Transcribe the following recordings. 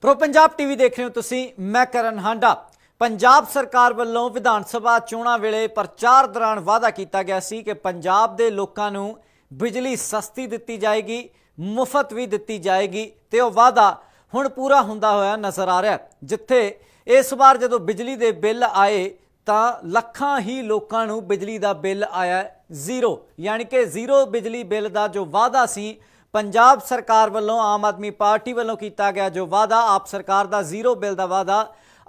pro Punjab TV ਦੇਖ ਰਹੇ ਹੋ ਤੁਸੀਂ ਮੈਂ ਕਰਨ ਹਾਂਡਾ ਪੰਜਾਬ ਸਰਕਾਰ ਵੱਲੋਂ ਵਿਧਾਨ ਸਭਾ ਚੋਣਾਂ ਵੇਲੇ ਪ੍ਰਚਾਰ ਦੌਰਾਨ ਵਾਅਦਾ ਕੀਤਾ ਗਿਆ ਸੀ ਕਿ ਪੰਜਾਬ ਦੇ ਲੋਕਾਂ ਨੂੰ ਬਿਜਲੀ ਸਸਤੀ ਦਿੱਤੀ ਜਾਏਗੀ ਮੁਫਤ ਵੀ ਦਿੱਤੀ ਜਾਏਗੀ ਤੇ ਉਹ ਵਾਅਦਾ ਹੁਣ ਪੂਰਾ ਹੁੰਦਾ ਹੋਇਆ ਨਜ਼ਰ ਆ ਰਿਹਾ ਜਿੱਥੇ ਇਸ ਵਾਰ ਜਦੋਂ ਬਿਜਲੀ ਦੇ ਬਿੱਲ ਆਏ ਤਾਂ ਲੱਖਾਂ ਹੀ ਲੋਕਾਂ ਨੂੰ ਬਿਜਲੀ ਦਾ ਬਿੱਲ ਆਇਆ ਜ਼ੀਰੋ ਯਾਨੀ ਕਿ ਜ਼ੀਰੋ ਬਿਜਲੀ ਬਿੱਲ ਦਾ ਜੋ ਵਾਅਦਾ ਸੀ ਪੰਜਾਬ ਸਰਕਾਰ ਵੱਲੋਂ ਆਮ ਆਦਮੀ ਪਾਰਟੀ ਵੱਲੋਂ ਕੀਤਾ ਗਿਆ ਜੋ ਵਾਅਦਾ ਆਪ ਸਰਕਾਰ ਦਾ ਜ਼ੀਰੋ ਬਿੱਲ ਦਾ ਵਾਅਦਾ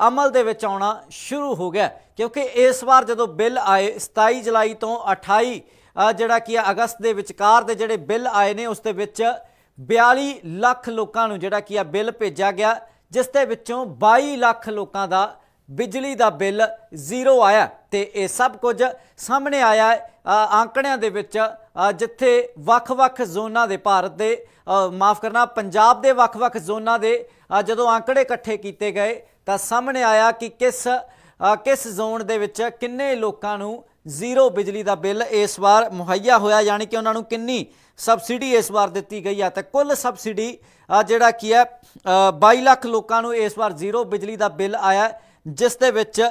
ਅਮਲ ਦੇ ਵਿੱਚ ਆਉਣਾ ਸ਼ੁਰੂ ਹੋ ਗਿਆ ਕਿਉਂਕਿ ਇਸ ਵਾਰ ਜਦੋਂ ਬਿੱਲ ਆਏ 27 ਜੁਲਾਈ ਤੋਂ 28 ਜਿਹੜਾ ਕਿ ਅਗਸਤ ਦੇ ਵਿਚਕਾਰ ਦੇ ਜਿਹੜੇ ਬਿੱਲ ਆਏ ਨੇ ਉਸ ਦੇ ਵਿੱਚ 42 ਲੱਖ ਲੋਕਾਂ ਨੂੰ ਜਿਹੜਾ ਕਿ ਆ ਬਿੱਲ ਭੇਜਿਆ ਗਿਆ ਜਿਸ ਦੇ ਵਿੱਚੋਂ 22 ਲੱਖ ਲੋਕਾਂ ਦਾ ਬਿਜਲੀ ਦਾ ਬਿੱਲ ਜ਼ੀਰੋ ਆਇਆ ਤੇ ਇਹ ਸਭ ਕੁਝ ਸਾਹਮਣੇ ਆਇਆ ਆਂਕੜਿਆਂ ਦੇ ਵਿੱਚ ਜਿੱਥੇ ਵੱਖ-ਵੱਖ ਜ਼ੋਨਾਂ ਦੇ ਭਾਰਤ ਦੇ ਮਾਫ ਕਰਨਾ ਪੰਜਾਬ ਦੇ ਵੱਖ-ਵੱਖ ਜ਼ੋਨਾਂ ਦੇ ਜਦੋਂ ਆਂਕੜੇ ਇਕੱਠੇ ਕੀਤੇ ਗਏ ਤਾਂ ਸਾਹਮਣੇ ਆਇਆ ਕਿ ਕਿਸ ਕਿਸ ਜ਼ੋਨ ਦੇ ਵਿੱਚ ਕਿੰਨੇ ਲੋਕਾਂ ਨੂੰ ਜ਼ੀਰੋ ਬਿਜਲੀ ਦਾ ਬਿੱਲ ਇਸ ਵਾਰ ਮੁਹੱਈਆ ਹੋਇਆ ਯਾਨੀ ਕਿ ਉਹਨਾਂ ਨੂੰ ਕਿੰਨੀ ਸਬਸਿਡੀ ਇਸ ਵਾਰ ਦਿੱਤੀ ਗਈ ਹੈ ਤਾਂ ਕੁੱਲ ਸਬਸਿਡੀ ਜਿਹੜਾ ਕੀ ਹੈ 22 ਲੱਖ ਲੋਕਾਂ ਨੂੰ ਇਸ ਵਾਰ ਜ਼ੀਰੋ ਬਿਜਲੀ ਦਾ ਬਿੱਲ ਆਇਆ ਜਿਸ ਦੇ ਵਿੱਚ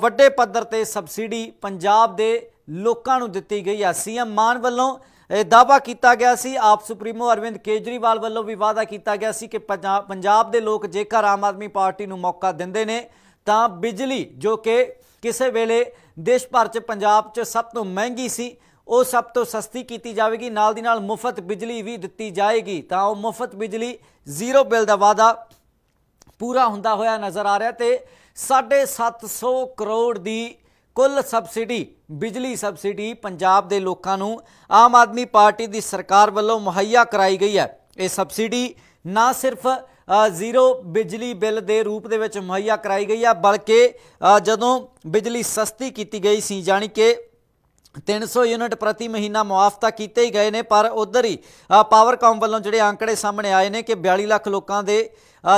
ਵੱਡੇ ਪੱਧਰ ਤੇ ਸਬਸਿਡੀ ਪੰਜਾਬ ਦੇ ਲੋਕਾਂ ਨੂੰ ਦਿੱਤੀ ਗਈ ਹੈ ਸੀਐਮ ਮਾਨ ਵੱਲੋਂ ਇਹ ਦਾਵਾ ਕੀਤਾ ਗਿਆ ਸੀ ਆਪ ਸੁਪਰੀਮੋ ਅਰਵਿੰਦ ਕੇਜਰੀਵਾਲ ਵੱਲੋਂ ਵੀ ਵਾਅਦਾ ਕੀਤਾ ਗਿਆ ਸੀ ਕਿ ਪੰਜਾਬ ਦੇ ਲੋਕ ਜੇਕਰ ਆਮ ਆਦਮੀ ਪਾਰਟੀ ਨੂੰ ਮੌਕਾ ਦਿੰਦੇ ਨੇ ਤਾਂ ਬਿਜਲੀ ਜੋ ਕਿ ਕਿਸੇ ਵੇਲੇ ਦੇਸ਼ ਭਰ 'ਚ ਪੰਜਾਬ 'ਚ ਸਭ ਤੋਂ ਮਹਿੰਗੀ ਸੀ ਉਹ ਸਭ ਤੋਂ ਸਸਤੀ ਕੀਤੀ ਜਾਵੇਗੀ ਨਾਲ ਦੀ ਨਾਲ ਮੁਫਤ ਬਿਜਲੀ ਵੀ ਦਿੱਤੀ ਜਾਏਗੀ ਤਾਂ ਉਹ ਮੁਫਤ ਬਿਜਲੀ ਜ਼ੀਰੋ ਬਿੱਲ ਦਾ ਵਾਅਦਾ ਪੂਰਾ ਹੁੰਦਾ ਹੋਇਆ ਨਜ਼ਰ ਆ ਰਿਹਾ ਤੇ 750 ਕਰੋੜ ਦੀ ਕੁੱਲ ਸਬਸਿਡੀ ਬਿਜਲੀ ਸਬਸਿਡੀ ਪੰਜਾਬ ਦੇ ਲੋਕਾਂ ਨੂੰ ਆਮ ਆਦਮੀ ਪਾਰਟੀ ਦੀ ਸਰਕਾਰ ਵੱਲੋਂ ਮੁਹੱਈਆ ਕਰਾਈ ਗਈ ਹੈ ਇਹ ਸਬਸਿਡੀ ਨਾ ਸਿਰਫ ਜ਼ੀਰੋ ਬਿਜਲੀ ਬਿੱਲ ਦੇ ਰੂਪ ਦੇ ਵਿੱਚ ਮੁਹੱਈਆ ਕਰਾਈ ਗਈ ਹੈ ਬਲਕਿ ਜਦੋਂ ਬਿਜਲੀ ਸਸਤੀ ਕੀਤੀ ਗਈ ਸੀ ਜਾਨੀ ਕਿ 300 ਯੂਨਿਟ ਪ੍ਰਤੀ ਮਹੀਨਾ ਮੁਆਫਤਾ ਕੀਤੇ ਹੀ ਗਏ ਨੇ ਪਰ ਉਧਰ ਹੀ ਪਾਵਰਕਾਮ ਵੱਲੋਂ ਜਿਹੜੇ ਅੰਕੜੇ ਸਾਹਮਣੇ ਆਏ ਨੇ ਕਿ 42 ਲੱਖ ਲੋਕਾਂ ਦੇ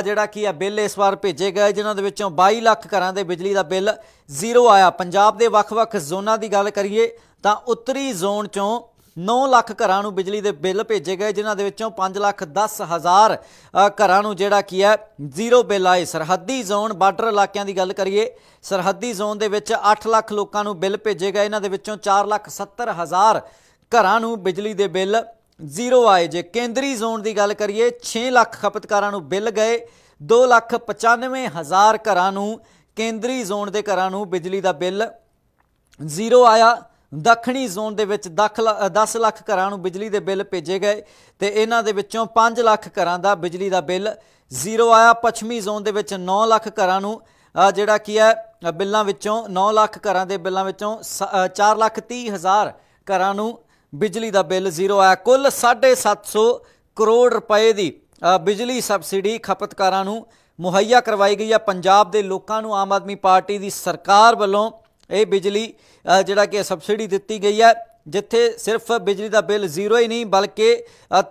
ਜਿਹੜਾ ਕੀ ਆ ਬਿੱਲ ਇਸ ਵਾਰ ਭੇਜੇ ਗਏ ਜਿਨ੍ਹਾਂ ਦੇ ਵਿੱਚੋਂ 22 ਲੱਖ ਘਰਾਂ ਦੇ ਬਿਜਲੀ ਦਾ ਬਿੱਲ ਜ਼ੀਰੋ ਆਇਆ ਪੰਜਾਬ ਦੇ ਵੱਖ-ਵੱਖ ਜ਼ੋਨਾਂ ਦੀ ਗੱਲ ਕਰੀਏ ਤਾਂ ਉੱਤਰੀ ਜ਼ੋਨ ਚੋਂ 9 ਲੱਖ ਘਰਾਂ ਨੂੰ ਬਿਜਲੀ ਦੇ ਬਿੱਲ ਭੇਜੇ ਗਏ ਜਿਨ੍ਹਾਂ ਦੇ ਵਿੱਚੋਂ 5 ਲੱਖ 10 ਹਜ਼ਾਰ ਘਰਾਂ ਨੂੰ ਜਿਹੜਾ ਕੀ ਹੈ ਜ਼ੀਰੋ ਬਿੱਲ ਆਏ ਸਰਹੱਦੀ ਜ਼ੋਨ ਬਾਰਡਰ ਇਲਾਕਿਆਂ ਦੀ ਗੱਲ ਕਰੀਏ ਸਰਹੱਦੀ ਜ਼ੋਨ ਦੇ ਵਿੱਚ 8 ਲੱਖ ਲੋਕਾਂ ਨੂੰ ਬਿੱਲ ਭੇਜੇ ਗਏ ਇਹਨਾਂ ਦੇ ਵਿੱਚੋਂ 4 ਲੱਖ 70 ਹਜ਼ਾਰ ਘਰਾਂ ਨੂੰ ਬਿਜਲੀ ਦੇ ਬਿੱਲ ਜ਼ੀਰੋ ਆਏ ਜੇ ਕੇਂਦਰੀ ਜ਼ੋਨ ਦੀ ਗੱਲ ਕਰੀਏ 6 ਲੱਖ ਖਪਤਕਾਰਾਂ ਨੂੰ ਬਿੱਲ ਗਏ 2 ਲੱਖ 95 ਹਜ਼ਾਰ ਘਰਾਂ ਨੂੰ ਕੇਂਦਰੀ ਜ਼ੋਨ ਦੇ ਘਰਾਂ ਨੂੰ ਬਿਜਲੀ ਦਾ ਬਿੱਲ ਜ਼ੀਰੋ ਆਇਆ ਦੱਖਣੀ ਜ਼ੋਨ ਦੇ ਵਿੱਚ 10 ਲੱਖ ਘਰਾਂ ਨੂੰ ਬਿਜਲੀ ਦੇ ਬਿੱਲ ਭੇਜੇ ਗਏ ਤੇ ਇਹਨਾਂ ਦੇ ਵਿੱਚੋਂ 5 ਲੱਖ ਘਰਾਂ ਦਾ ਬਿਜਲੀ ਦਾ ਬਿੱਲ ਜ਼ੀਰੋ ਆਇਆ ਪੱਛਮੀ ਜ਼ੋਨ ਦੇ ਵਿੱਚ 9 ਲੱਖ ਘਰਾਂ ਨੂੰ ਜਿਹੜਾ ਕੀ ਹੈ ਬਿੱਲਾਂ ਵਿੱਚੋਂ 9 ਲੱਖ ਘਰਾਂ ਦੇ ਬਿੱਲਾਂ ਵਿੱਚੋਂ 4 ਲੱਖ 30 ਹਜ਼ਾਰ ਘਰਾਂ ਨੂੰ ਬਿਜਲੀ ਦਾ ਬਿੱਲ ਜ਼ੀਰੋ ਆਇਆ ਕੁੱਲ 750 ਕਰੋੜ ਰੁਪਏ ਦੀ ਬਿਜਲੀ ਸਬਸਿਡੀ ਖਪਤਕਾਰਾਂ ਨੂੰ ਮੁਹੱਈਆ ਕਰਵਾਈ ਗਈ ਹੈ ਪੰਜਾਬ ਦੇ ਲੋਕਾਂ ਨੂੰ ਆਮ ਆਦਮੀ ਪਾਰਟੀ ਦੀ ਸਰਕਾਰ ਵੱਲੋਂ ਇਹ ਬਿਜਲੀ ਜਿਹੜਾ ਕਿ ਸਬਸਿਡੀ ਦਿੱਤੀ ਗਈ ਹੈ ਜਿੱਥੇ ਸਿਰਫ ਬਿਜਲੀ ਦਾ ਬਿੱਲ ਜ਼ੀਰੋ ਹੀ ਨਹੀਂ ਬਲਕਿ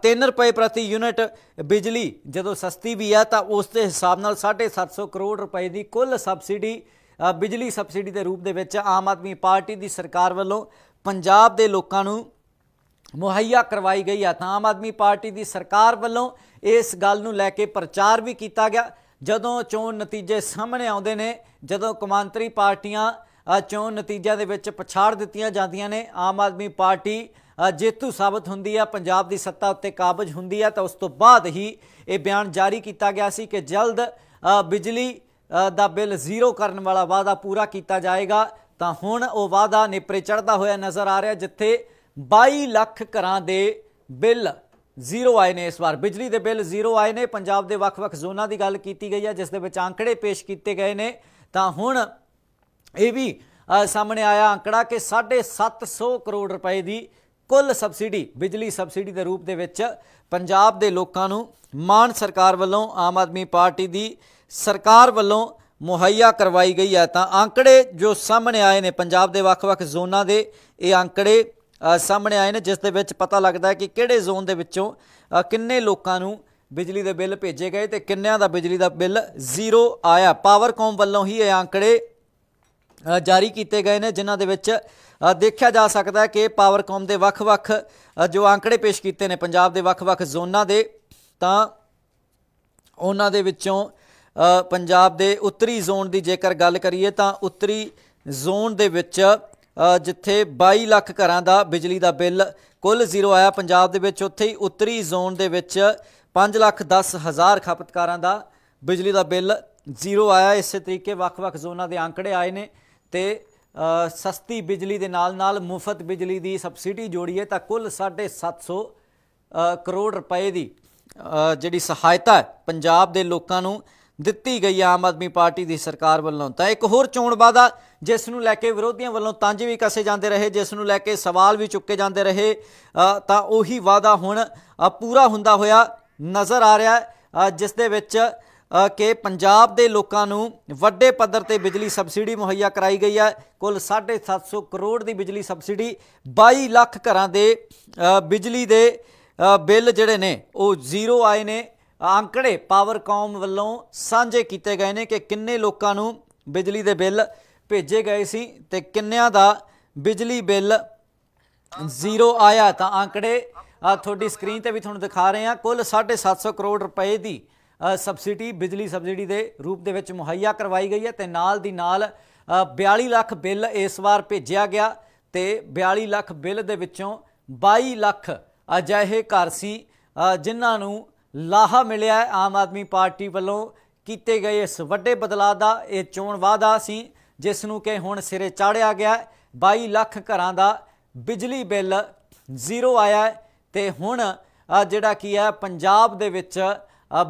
3 ਰੁਪਏ ਪ੍ਰਤੀ ਯੂਨਿਟ ਬਿਜਲੀ ਜਦੋਂ ਸਸਤੀ ਵੀ ਆ ਤਾਂ ਉਸ ਦੇ ਹਿਸਾਬ ਨਾਲ 750 ਕਰੋੜ ਰੁਪਏ ਦੀ ਕੁੱਲ ਸਬਸਿਡੀ ਬਿਜਲੀ ਸਬਸਿਡੀ ਦੇ ਰੂਪ ਦੇ ਵਿੱਚ ਆਮ ਆਦਮੀ ਪਾਰਟੀ ਦੀ ਸਰਕਾਰ ਵੱਲੋਂ ਪੰਜਾਬ ਦੇ ਲੋਕਾਂ ਨੂੰ ਮੁਹੱਈਆ ਕਰਵਾਈ ਗਈ ਆ ਤਾਂ ਆਮ ਆਦਮੀ ਪਾਰਟੀ ਦੀ ਸਰਕਾਰ ਵੱਲੋਂ ਇਸ ਗੱਲ ਨੂੰ ਲੈ ਕੇ ਪ੍ਰਚਾਰ ਵੀ ਕੀਤਾ ਗਿਆ ਜਦੋਂ ਚੋਣ ਨਤੀਜੇ ਸਾਹਮਣੇ ਆਉਂਦੇ ਨੇ ਜਦੋਂ ਕਮਾਂਤਰੀ ਪਾਰਟੀਆਂ ਚੋਣ ਨਤੀਜਿਆਂ ਦੇ ਵਿੱਚ ਪਛਾੜ ਦਿੱਤੀਆਂ ਜਾਂਦੀਆਂ ਨੇ ਆਮ ਆਦਮੀ ਪਾਰਟੀ ਜੇਤੂ ਸਾਬਤ ਹੁੰਦੀ ਆ ਪੰਜਾਬ ਦੀ ਸੱਤਾ ਉੱਤੇ ਕਾਬਜ ਹੁੰਦੀ ਆ ਤਾਂ ਉਸ ਤੋਂ ਬਾਅਦ ਹੀ ਇਹ ਬਿਆਨ ਜਾਰੀ ਕੀਤਾ ਗਿਆ ਸੀ ਕਿ ਜਲਦ ਬਿਜਲੀ ਦਾ ਬਿੱਲ ਜ਼ੀਰੋ ਕਰਨ ਵਾਲਾ ਵਾਅਦਾ ਪੂਰਾ ਕੀਤਾ ਜਾਏਗਾ ਤਾਂ ਹੁਣ ਉਹ ਵਾਅਦਾ ਨੇਪਰੇ ਚੜਦਾ ਹੋਇਆ ਨਜ਼ਰ ਆ ਰਿਹਾ ਜਿੱਥੇ 22 ਲੱਖ ਘਰਾਂ ਦੇ ਬਿੱਲ ਜ਼ੀਰੋ ਆਏ ਨੇ ਇਸ ਵਾਰ ਬਿਜਲੀ ਦੇ ਬਿੱਲ ਜ਼ੀਰੋ ਆਏ ਨੇ ਪੰਜਾਬ ਦੇ ਵੱਖ-ਵੱਖ ਜ਼ੋਨਾਂ ਦੀ ਗੱਲ ਕੀਤੀ ਗਈ ਹੈ ਜਿਸ ਦੇ ਵਿੱਚ ਅੰਕੜੇ ਪੇਸ਼ ਕੀਤੇ ਗਏ ਨੇ ਤਾਂ ਹੁਣ ਇਹ ਵੀ ਸਾਹਮਣੇ ਆਇਆ ਅੰਕੜਾ ਕਿ 750 ਕਰੋੜ ਰੁਪਏ ਦੀ ਕੁੱਲ ਸਬਸਿਡੀ ਬਿਜਲੀ ਸਬਸਿਡੀ ਦੇ ਰੂਪ ਦੇ ਵਿੱਚ ਪੰਜਾਬ ਦੇ ਲੋਕਾਂ ਨੂੰ ਮਾਨ ਸਰਕਾਰ ਵੱਲੋਂ ਆਮ ਆਦਮੀ ਪਾਰਟੀ ਦੀ ਸਰਕਾਰ ਵੱਲੋਂ ਮੁਹੱਈਆ ਕਰਵਾਈ ਗਈ ਹੈ ਤਾਂ ਅੰਕੜੇ ਜੋ ਸਾਹਮਣੇ ਆਏ ਨੇ ਪੰਜਾਬ ਦੇ ਵੱਖ-ਵੱਖ ਜ਼ੋਨਾਂ ਦੇ ਇਹ ਅੰਕੜੇ ਸਾਹਮਣੇ ਆਏ ਨੇ ਜਿਸ ਦੇ ਵਿੱਚ ਪਤਾ ਲੱਗਦਾ ਹੈ ਕਿ ਕਿਹੜੇ ਜ਼ੋਨ ਦੇ ਵਿੱਚੋਂ ਕਿੰਨੇ ਲੋਕਾਂ ਨੂੰ ਬਿਜਲੀ ਦੇ ਬਿੱਲ ਭੇਜੇ ਗਏ ਤੇ ਕਿੰਨਿਆਂ ਦਾ ਬਿਜਲੀ ਦਾ ਬਿੱਲ ਜ਼ੀਰੋ ਆਇਆ ਪਾਵਰਕਾਮ ਵੱਲੋਂ ਹੀ ਇਹ ਅੰਕੜੇ ਜਾਰੀ ਕੀਤੇ ਗਏ ਨੇ ਜਿਨ੍ਹਾਂ ਦੇ ਵਿੱਚ ਦੇਖਿਆ ਜਾ ਸਕਦਾ ਹੈ ਕਿ ਪਾਵਰਕਾਮ ਦੇ ਵੱਖ-ਵੱਖ ਜੋ ਅੰਕੜੇ ਪੇਸ਼ ਕੀਤੇ ਨੇ ਪੰਜਾਬ ਦੇ ਵੱਖ-ਵੱਖ ਜ਼ੋਨਾਂ ਦੇ ਤਾਂ ਉਹਨਾਂ ਦੇ ਵਿੱਚੋਂ ਪੰਜਾਬ ਦੇ ਉੱਤਰੀ ਜ਼ੋਨ ਦੀ ਜੇਕਰ ਗੱਲ ਕਰੀਏ ਤਾਂ ਉੱਤਰੀ ਜ਼ੋਨ ਦੇ ਵਿੱਚ ਜਿੱਥੇ 22 ਲੱਖ ਘਰਾਂ ਦਾ ਬਿਜਲੀ ਦਾ ਬਿੱਲ ਕੁੱਲ ਜ਼ੀਰੋ ਆਇਆ ਪੰਜਾਬ ਦੇ ਵਿੱਚ ਉੱਥੇ ਹੀ ਉੱਤਰੀ ਜ਼ੋਨ ਦੇ ਵਿੱਚ 5 ਲੱਖ 10 ਹਜ਼ਾਰ ਖਪਤਕਾਰਾਂ ਦਾ ਬਿਜਲੀ ਦਾ ਬਿੱਲ ਜ਼ੀਰੋ ਆਇਆ ਇਸੇ ਤਰੀਕੇ ਵੱਖ-ਵੱਖ ਜ਼ੋਨਾਂ ਦੇ ਅੰਕੜੇ ਆਏ ਨੇ ਤੇ ਸਸਤੀ ਬਿਜਲੀ ਦੇ ਨਾਲ ਨਾਲ ਮੁਫਤ ਬਿਜਲੀ ਦੀ ਸਬਸਿਡੀ ਜੋੜੀਏ ਤਾਂ ਕੁੱਲ 750 ਕਰੋੜ ਰੁਪਏ ਦੀ ਜਿਹੜੀ ਸਹਾਇਤਾ ਪੰਜਾਬ ਦੇ ਲੋਕਾਂ ਨੂੰ ਦਿੱਤੀ ਗਈ ਆਮ ਆਦਮੀ ਪਾਰਟੀ ਦੀ ਸਰਕਾਰ ਵੱਲੋਂ ਤਾਂ ਇੱਕ ਹੋਰ ਚੋਣ ਵਾਦਾ ਜਿਸ ਨੂੰ ਲੈ ਕੇ ਵਿਰੋਧੀਆਂ ਵੱਲੋਂ ਤੰਜ ਵੀ ਕਸੇ ਜਾਂਦੇ ਰਹੇ ਜਿਸ ਨੂੰ ਲੈ ਕੇ ਸਵਾਲ ਵੀ ਚੁੱਕੇ ਜਾਂਦੇ ਰਹੇ ਤਾਂ ਉਹੀ ਵਾਦਾ ਹੁਣ ਪੂਰਾ ਹੁੰਦਾ ਹੋਇਆ ਨਜ਼ਰ ਆ ਰਿਹਾ ਜਿਸ ਦੇ ਵਿੱਚ ਕਿ ਪੰਜਾਬ ਦੇ ਲੋਕਾਂ ਨੂੰ ਵੱਡੇ ਪੱਧਰ ਤੇ ਬਿਜਲੀ ਸਬਸਿਡੀ ਮੁਹੱਈਆ ਕਰਾਈ ਗਈ ਹੈ ਕੁੱਲ 750 ਕਰੋੜ ਦੀ ਬਿਜਲੀ ਸਬਸਿਡੀ 22 ਲੱਖ ਘਰਾਂ ਦੇ ਬਿਜਲੀ ਦੇ ਬਿੱਲ ਜਿਹੜੇ ਨੇ ਉਹ ਜ਼ੀਰੋ ਆਏ ਨੇ ਅੰਕੜੇ ਪਾਵਰਕਾਮ ਵੱਲੋਂ ਸਾਂਝੇ ਕੀਤੇ ਗਏ ਨੇ ਕਿ ਕਿੰਨੇ ਲੋਕਾਂ ਨੂੰ ਬਿਜਲੀ ਦੇ ਬਿੱਲ ਭੇਜੇ ਗਏ ਸੀ ਤੇ ਕਿੰਨਿਆਂ ਦਾ ਬਿਜਲੀ ਬਿੱਲ ਜ਼ੀਰੋ ਆਇਆ ਤਾਂ ਅੰਕੜੇ ਤੁਹਾਡੀ ਸਕਰੀਨ ਤੇ ਵੀ ਤੁਹਾਨੂੰ ਦਿਖਾ ਰਹੇ ਆ ਕੁੱਲ 750 ਕਰੋੜ ਰੁਪਏ ਦੀ ਸਬਸਿਡੀ ਬਿਜਲੀ ਸਬਸਿਡੀ ਦੇ ਰੂਪ ਦੇ ਵਿੱਚ ਮੁਹੱਈਆ ਕਰਵਾਈ ਗਈ ਹੈ ਤੇ ਨਾਲ ਦੀ ਨਾਲ 42 ਲੱਖ ਬਿੱਲ ਇਸ ਵਾਰ ਭੇਜਿਆ ਗਿਆ ਤੇ 42 ਲੱਖ ਬਿੱਲ ਦੇ ਵਿੱਚੋਂ 22 ਲੱਖ ਅਜਿਹੇ ਘਰ ਸੀ ਜਿਨ੍ਹਾਂ ਨੂੰ ਲਾਹਾ ਮਿਲਿਆ ਆਮ ਆਦਮੀ ਪਾਰਟੀ ਵੱਲੋਂ ਕੀਤੇ ਗਏ ਇਸ ਵੱਡੇ ਬਦਲਾਅ ਦਾ ਇਹ ਚੋਣ ਵਾਅਦਾ ਸੀ ਜਿਸ ਨੂੰ ਕਿ ਹੁਣ ਸਿਰੇ ਚਾੜਿਆ ਗਿਆ 22 ਲੱਖ ਘਰਾਂ ਦਾ ਬਿਜਲੀ ਬਿੱਲ ਜ਼ੀਰੋ ਆਇਆ ਤੇ ਹੁਣ ਜਿਹੜਾ ਕੀ ਹੈ ਪੰਜਾਬ ਦੇ ਵਿੱਚ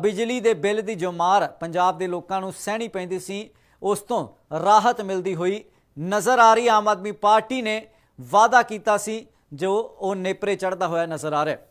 ਬਿਜਲੀ ਦੇ ਬਿੱਲ ਦੀ ਜੋ ਮਾਰ ਪੰਜਾਬ ਦੇ ਲੋਕਾਂ ਨੂੰ ਸਹਿਣੀ ਪੈਂਦੀ ਸੀ ਉਸ ਤੋਂ ਰਾਹਤ ਮਿਲਦੀ ਹੋਈ ਨਜ਼ਰ ਆ ਰਹੀ ਆਮ ਆਦਮੀ ਪਾਰਟੀ ਨੇ ਵਾਅਦਾ ਕੀਤਾ ਸੀ ਜੋ ਉਹ ਨੇਪਰੇ ਚੜਦਾ ਹੋਇਆ ਨਜ਼ਰ ਆ ਰਿਹਾ